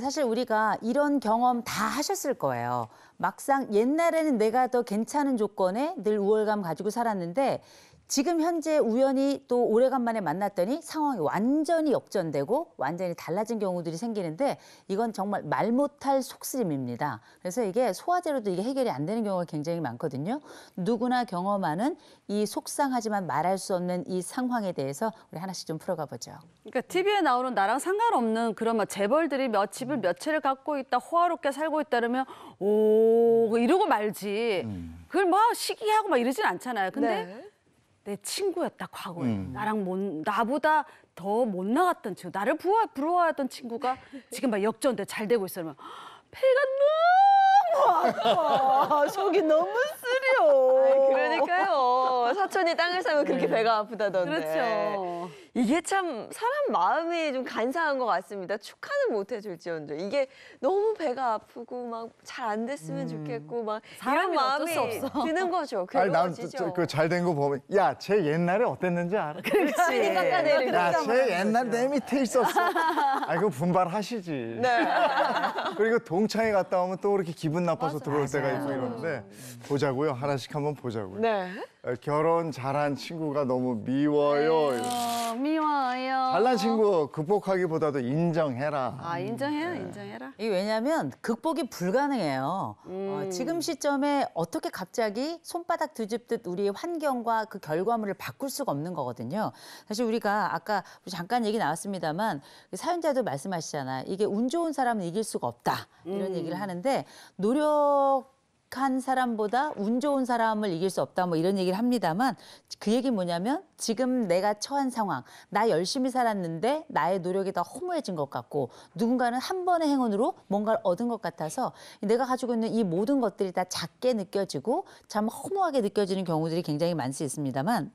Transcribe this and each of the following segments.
사실 우리가 이런 경험 다 하셨을 거예요. 막상 옛날에는 내가 더 괜찮은 조건에 늘 우월감 가지고 살았는데 지금 현재 우연히 또 오래간만에 만났더니 상황이 완전히 역전되고 완전히 달라진 경우들이 생기는데 이건 정말 말 못할 속쓰림입니다. 그래서 이게 소화제로도 이게 해결이 안 되는 경우가 굉장히 많거든요. 누구나 경험하는 이 속상하지만 말할 수 없는 이 상황에 대해서 우리 하나씩 좀 풀어가 보죠. 그러니까 TV에 나오는 나랑 상관없는 그런 재벌들이 몇 집을 몇 채를 갖고 있다 호화롭게 살고 있다면 그러오 뭐 이러고 말지. 음. 그걸 막 시기하고 막 이러진 않잖아요. 근데 네. 내 친구였다 과거에 음. 나랑 못, 나보다 더 못 나갔던 친구 나를 부러, 부러워했던 친구가 지금 막 역전돼 잘 되고 있으면 배가 너무 아파. 속이 너무 쓰려. 아이, 그러니까요. 사촌이 땅을 사면 그렇게 네. 배가 아프다던데. 그렇죠. 이게 참 사람 마음이 좀 간사한 것 같습니다. 축하는 못해줄지언정 이게 너무 배가 아프고 막 잘 안 됐으면 음. 좋겠고 막 이런 마음이 없어. 드는 거죠. 아니 괴로워지죠. 그잘 된 거 보면 야쟤 옛날에 어땠는지 알아? 그렇지. 야쟤 옛날 내 밑에 있었어. 아 이거 분발하시지. 네. 그리고 동창회 갔다 오면 또 이렇게 기분 기분 나빠서 맞아, 들어올 맞아. 때가 있고 이러는데 음. 보자고요. 하나씩 한번 보자고요. 네. 어, 결혼 잘한 친구가 너무 미워요. 네. 이 미워요. 잘난 친구 극복하기보다도 인정해라. 아 인정해요, 네. 인정해라. 이 왜냐하면 극복이 불가능해요. 어, 음. 지금 시점에 어떻게 갑자기 손바닥 뒤집듯 우리의 환경과 그 결과물을 바꿀 수가 없는 거거든요. 사실 우리가 아까 잠깐 얘기 나왔습니다만 그 사연자도 말씀하시잖아요. 이게 운 좋은 사람은 이길 수가 없다 이런 음. 얘기를 하는데. 노력한 사람보다 운 좋은 사람을 이길 수 없다 뭐 이런 얘기를 합니다만 그 얘기 뭐냐면 지금 내가 처한 상황 나 열심히 살았는데 나의 노력이 다 허무해진 것 같고 누군가는 한 번의 행운으로 뭔가를 얻은 것 같아서 내가 가지고 있는 이 모든 것들이 다 작게 느껴지고 참 허무하게 느껴지는 경우들이 굉장히 많습니다만뭐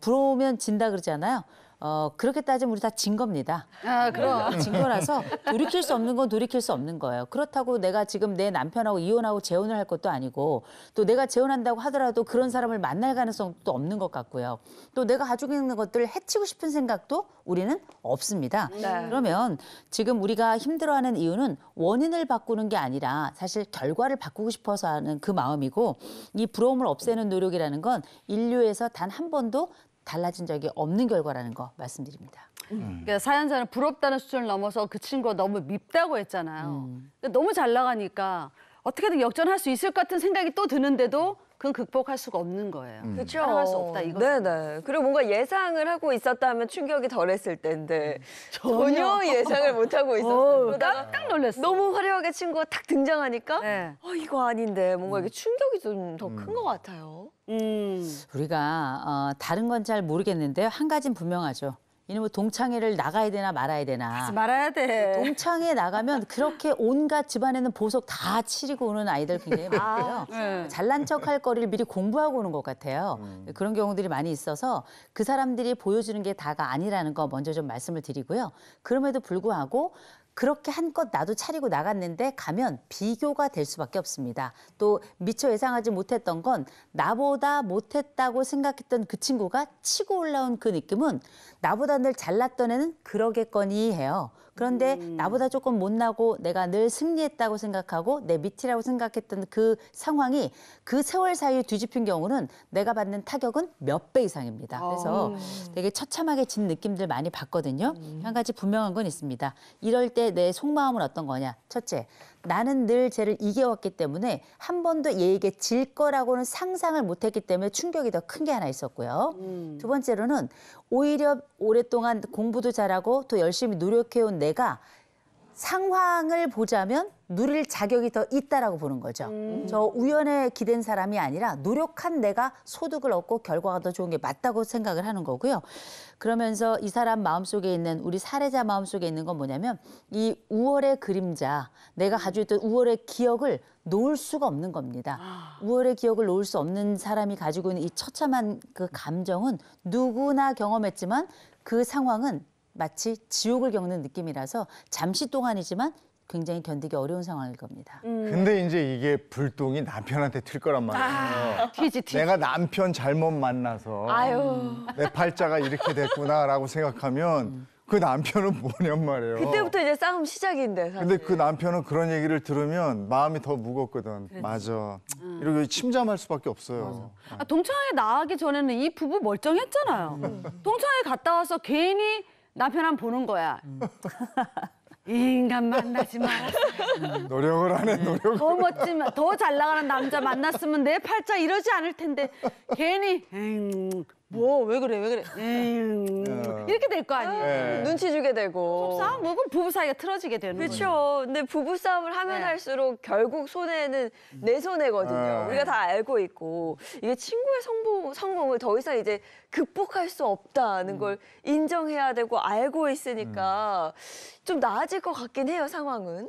부러우면 진다 그러잖아요. 어, 그렇게 따지면 우리 다 진 겁니다. 아, 그럼. 네, 진 거라서 돌이킬 수 없는 건 돌이킬 수 없는 거예요. 그렇다고 내가 지금 내 남편하고 이혼하고 재혼을 할 것도 아니고 또 내가 재혼한다고 하더라도 그런 사람을 만날 가능성도 없는 것 같고요. 또 내가 가지고 있는 것들을 해치고 싶은 생각도 우리는 없습니다. 네. 그러면 지금 우리가 힘들어하는 이유는 원인을 바꾸는 게 아니라 사실 결과를 바꾸고 싶어서 하는 그 마음이고 이 부러움을 없애는 노력이라는 건 인류에서 단 한 번도 달라진 적이 없는 결과라는 거 말씀드립니다. 음. 음. 그러니까 사연자는 부럽다는 수준을 넘어서 그 친구가 너무 밉다고 했잖아요. 음. 근데 너무 잘 나가니까 어떻게든 역전할 수 있을 것 같은 생각이 또 드는데도 그건 극복할 수가 없는 거예요. 음. 그렇죠. 할수 없다 이거. 네네. 그리고 뭔가 예상을 하고 있었다면 충격이 덜했을 텐데 음. 전혀, 전혀 예상을 못 하고 있었어요. 깜짝 놀랐어. 너무 화려하게 친구가 딱 등장하니까 네. 어, 이거 아닌데 뭔가 이게 음. 충격이 좀 더큰것 음. 같아요. 음. 우리가 어, 다른 건 잘 모르겠는데 요한 가지는 분명하죠. 이놈의 뭐 동창회를 나가야 되나 말아야 되나. 말아야 돼. 동창회 나가면 그렇게 온갖 집안에는 보석 다 치리고 오는 아이들 굉장히 아, 많고요. 네. 잘난 척할 거리를 미리 공부하고 오는 것 같아요. 음. 그런 경우들이 많이 있어서 그 사람들이 보여주는 게 다가 아니라는 거 먼저 좀 말씀을 드리고요. 그럼에도 불구하고 그렇게 한껏 나도 차리고 나갔는데 가면 비교가 될 수밖에 없습니다. 또 미처 예상하지 못했던 건 나보다 못했다고 생각했던 그 친구가 치고 올라온 그 느낌은 나보다 늘 잘났던 애는 그러겠거니 해요. 그런데 음. 나보다 조금 못나고 내가 늘 승리했다고 생각하고 내 밑이라고 생각했던 그 상황이 그 세월 사이에 뒤집힌 경우는 내가 받는 타격은 몇 배 이상입니다. 그래서 아. 되게 처참하게 진 느낌들 많이 봤거든요. 음. 한 가지 분명한 건 있습니다. 이럴 때 내 속마음은 어떤 거냐? 첫째, 나는 늘 쟤를 이겨왔기 때문에 한 번도 얘에게 질 거라고는 상상을 못했기 때문에 충격이 더 큰 게 하나 있었고요. 음. 두 번째로는 오히려 오랫동안 공부도 잘하고 또 열심히 노력해온 내가 상황을 보자면 누릴 자격이 더 있다라고 보는 거죠. 음. 저 우연에 기댄 사람이 아니라 노력한 내가 소득을 얻고 결과가 더 좋은 게 맞다고 생각을 하는 거고요. 그러면서 이 사람 마음속에 있는 우리 사례자 마음속에 있는 건 뭐냐면 이 우월의 그림자, 내가 가지고 있던 우월의 기억을 놓을 수가 없는 겁니다. 아. 우월의 기억을 놓을 수 없는 사람이 가지고 있는 이 처참한 그 감정은 누구나 경험했지만 그 상황은 마치 지옥을 겪는 느낌이라서 잠시 동안이지만 굉장히 견디기 어려운 상황일 겁니다. 음. 근데 이제 이게 불똥이 남편한테 튈 거란 말이에요. 아, 튀지 튀지. 내가 남편 잘못 만나서 아유. 내 팔자가 이렇게 됐구나라고 생각하면 음. 그 남편은 뭐냔 말이에요. 그때부터 이제 싸움 시작인데 사실. 근데 그 남편은 그런 얘기를 들으면 마음이 더 무겁거든. 맞아. 음. 이러고 침잠할 수밖에 없어요. 아, 동창회 나가기 전에는 이 부부 멀쩡했잖아요. 동창회 갔다 와서 괜히 남편 한 보는 거야. 음. 이 인간 만나지 말 음, 노력을 하네, 음. 노력을. 더멋지더잘 나가는 남자 만났으면 내 팔자 이러지 않을 텐데, 괜히, 음, 뭐왜 그래 왜 그래 에이, 렇게될 거 아니에요 네. 눈치 주게 되고 싸움 뭐 그럼 부부 사이가 틀어지게 되는 거죠 그렇죠 근데 부부 싸움을 하면 네. 할수록 결국 손해는 내 손해거든요 네. 우리가 다 알고 있고 이게 친구의 성공 성공을 더 이상 이제 극복할 수 없다는 음. 걸 인정해야 되고 알고 있으니까 음. 좀 나아질 것 같긴 해요 상황은.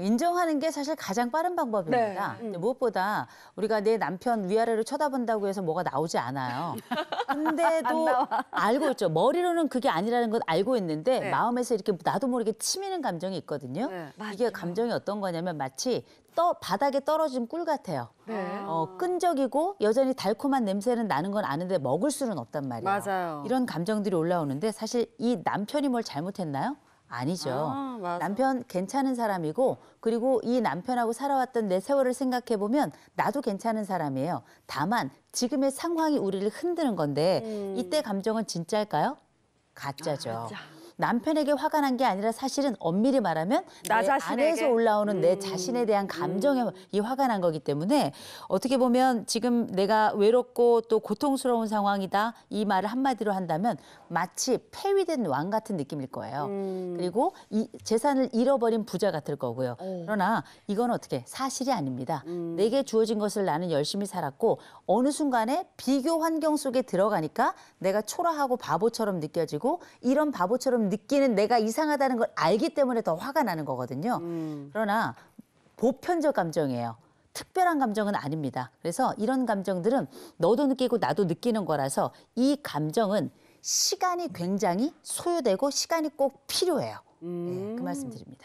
인정하는 게 사실 가장 빠른 방법입니다. 네. 음. 무엇보다 우리가 내 남편 위아래로 쳐다본다고 해서 뭐가 나오지 않아요. 근데도 알고 있죠. 머리로는 그게 아니라는 건 알고 있는데 네. 마음에서 이렇게 나도 모르게 치미는 감정이 있거든요. 네. 이게 감정이 어떤 거냐면 마치 떠, 바닥에 떨어진 꿀 같아요. 네. 어, 끈적이고 여전히 달콤한 냄새는 나는 건 아는데 먹을 수는 없단 말이에요. 맞아요. 이런 감정들이 올라오는데 사실 이 남편이 뭘 잘못했나요? 아니죠. 아, 남편 괜찮은 사람이고 그리고 이 남편하고 살아왔던 내 세월을 생각해 보면 나도 괜찮은 사람이에요. 다만 지금의 상황이 우리를 흔드는 건데 음. 이때 감정은 진짜일까요? 가짜죠. 아, 가짜. 남편에게 화가 난 게 아니라 사실은 엄밀히 말하면 나 자신에게? 안에서 올라오는 내 자신에 대한 음. 감정에 이 화가 난 거기 때문에 어떻게 보면 지금 내가 외롭고 또 고통스러운 상황이다 이 말을 한마디로 한다면 마치 폐위된 왕 같은 느낌일 거예요. 음. 그리고 이 재산을 잃어버린 부자 같을 거고요. 오. 그러나 이건 어떻게 사실이 아닙니다. 음. 내게 주어진 것을 나는 열심히 살았고 어느 순간에 비교 환경 속에 들어가니까 내가 초라하고 바보처럼 느껴지고 이런 바보처럼 느끼는 내가 이상하다는 걸 알기 때문에 더 화가 나는 거거든요. 음. 그러나 보편적 감정이에요. 특별한 감정은 아닙니다. 그래서 이런 감정들은 너도 느끼고 나도 느끼는 거라서 이 감정은 시간이 굉장히 소요되고 시간이 꼭 필요해요. 예, 그 음. 네, 그 말씀드립니다.